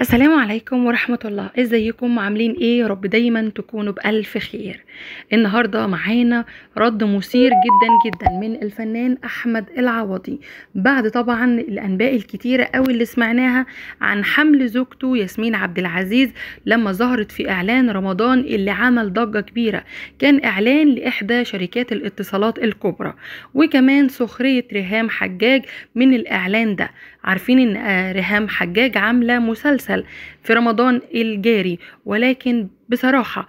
السلام عليكم ورحمة الله ازيكم عاملين ايه رب دايما تكونوا بألف خير النهاردة معانا رد مثير جدا جدا من الفنان أحمد العوضي بعد طبعا الأنباء الكتيرة قوي اللي سمعناها عن حمل زوجته ياسمين عبد العزيز لما ظهرت في إعلان رمضان اللي عمل ضجة كبيرة كان إعلان لإحدى شركات الاتصالات الكبرى وكمان سخرية ريهام حجاج من الإعلان ده عارفين إن آه، ريهام حجاج عاملة مسلسل المسلسل في رمضان الجاري ولكن بصراحة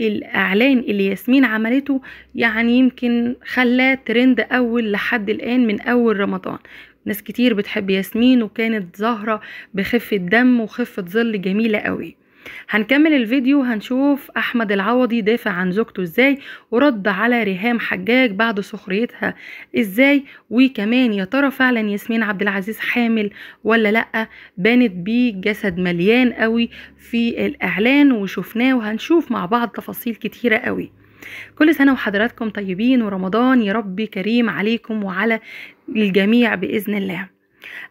الاعلان اللي ياسمين عملته يعني يمكن خلاه ترند اول لحد الان من اول رمضان ناس كتير بتحب ياسمين وكانت ظاهره بخفه دم وخفه ظل جميله قوي هنكمل الفيديو هنشوف احمد العوضي دافع عن زوجته ازاي ورد على ريهام حجاج بعد سخريتها ازاي وكمان يا ترى فعلا ياسمين عبد العزيز حامل ولا لا بانت بيه جسد مليان قوي في الاعلان وشفناه وهنشوف مع بعض تفاصيل كتيره قوي كل سنة وحضراتكم طيبين ورمضان يا ربي كريم عليكم وعلى الجميع بإذن الله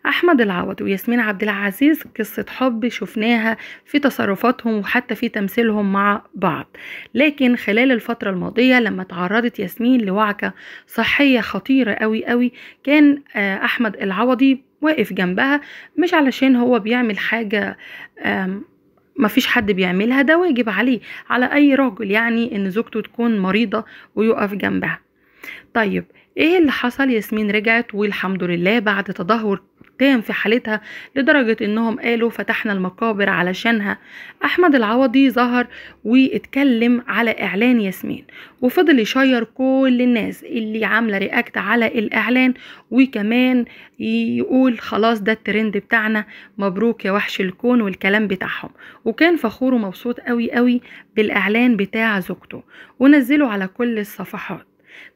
احمد العوضي وياسمين عبد العزيز قصه حب شفناها في تصرفاتهم وحتى في تمثيلهم مع بعض لكن خلال الفتره الماضيه لما تعرضت ياسمين لوعكه صحيه خطيره قوي قوي كان آه، احمد العوضي واقف جنبها مش علشان هو بيعمل حاجه مفيش حد بيعملها ده واجب عليه على اي راجل يعني ان زوجته تكون مريضه ويقف جنبها طيب ايه اللي حصل ياسمين رجعت والحمد لله بعد تدهور تام في حالتها لدرجة انهم قالوا فتحنا المقابر علشانها احمد العوضي ظهر واتكلم على اعلان ياسمين وفضل يشير كل الناس اللي عاملة رياكت على الاعلان وكمان يقول خلاص ده الترند بتاعنا مبروك يا وحش الكون والكلام بتاعهم وكان فخور ومبسوط قوي قوي بالاعلان بتاع زوجته ونزله على كل الصفحات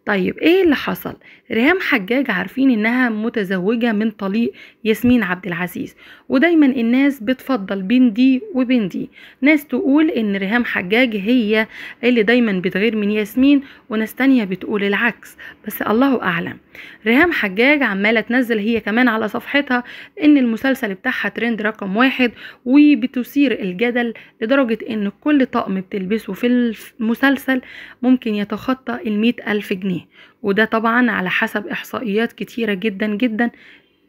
طيب ايه اللي حصل ريهام حجاج عارفين انها متزوجه من طليق ياسمين عبد العزيز ودايما الناس بتفضل بين دي وبين دي ناس تقول ان ريهام حجاج هي اللي دايما بتغير من ياسمين وناس تانية بتقول العكس بس الله اعلم ريهام حجاج عماله تنزل هي كمان على صفحتها ان المسلسل بتاعها ترند رقم واحد وبتثير الجدل لدرجه ان كل طقم بتلبسه في المسلسل ممكن يتخطى ال ألف ألف جنيه وده طبعا على حسب إحصائيات كتيرة جدا جدا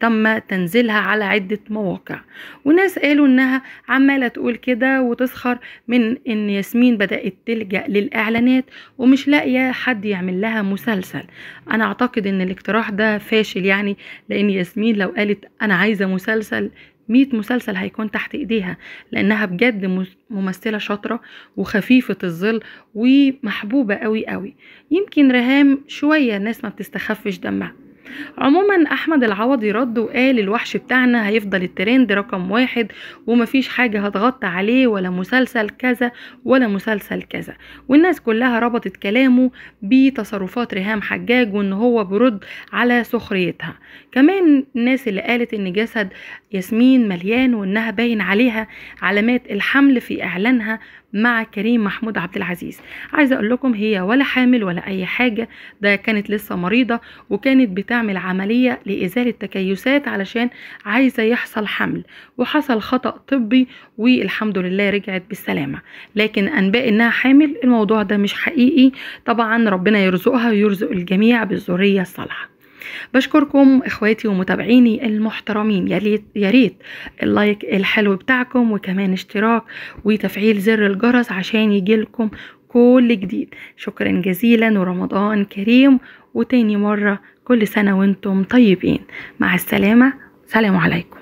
تم تنزيلها على عدة مواقع وناس قالوا انها عمالة تقول كده وتسخر من ان ياسمين بدأت تلجأ للاعلانات ومش لاقية حد يعمل لها مسلسل انا اعتقد ان الاقتراح ده فاشل يعني لان ياسمين لو قالت انا عايزة مسلسل مية مسلسل هيكون تحت ايديها لانها بجد ممثله شاطره وخفيفه الظل ومحبوبه قوي قوي يمكن رهام شويه الناس ما بتستخفش دمها عموما احمد العوضي رد وقال الوحش بتاعنا هيفضل الترند رقم واحد ومفيش حاجه هتغطى عليه ولا مسلسل كذا ولا مسلسل كذا والناس كلها ربطت كلامه بتصرفات ريهام حجاج وان هو برد على سخريتها كمان الناس اللي قالت ان جسد ياسمين مليان وانها باين عليها علامات الحمل في اعلانها مع كريم محمود عبد العزيز عايزه اقول لكم هي ولا حامل ولا اي حاجه ده كانت لسه مريضه وكانت بتعمل عمليه لازاله تكيسات علشان عايزه يحصل حمل وحصل خطا طبي والحمد لله رجعت بالسلامه لكن انباء انها حامل الموضوع ده مش حقيقي طبعا ربنا يرزقها ويرزق الجميع بالذريه الصالحه بشكركم اخواتي ومتابعيني المحترمين يا ريت اللايك الحلو بتاعكم وكمان اشتراك وتفعيل زر الجرس عشان يجيلكم كل جديد شكرا جزيلا ورمضان كريم وتاني مرة كل سنة وانتم طيبين مع السلامة سلام عليكم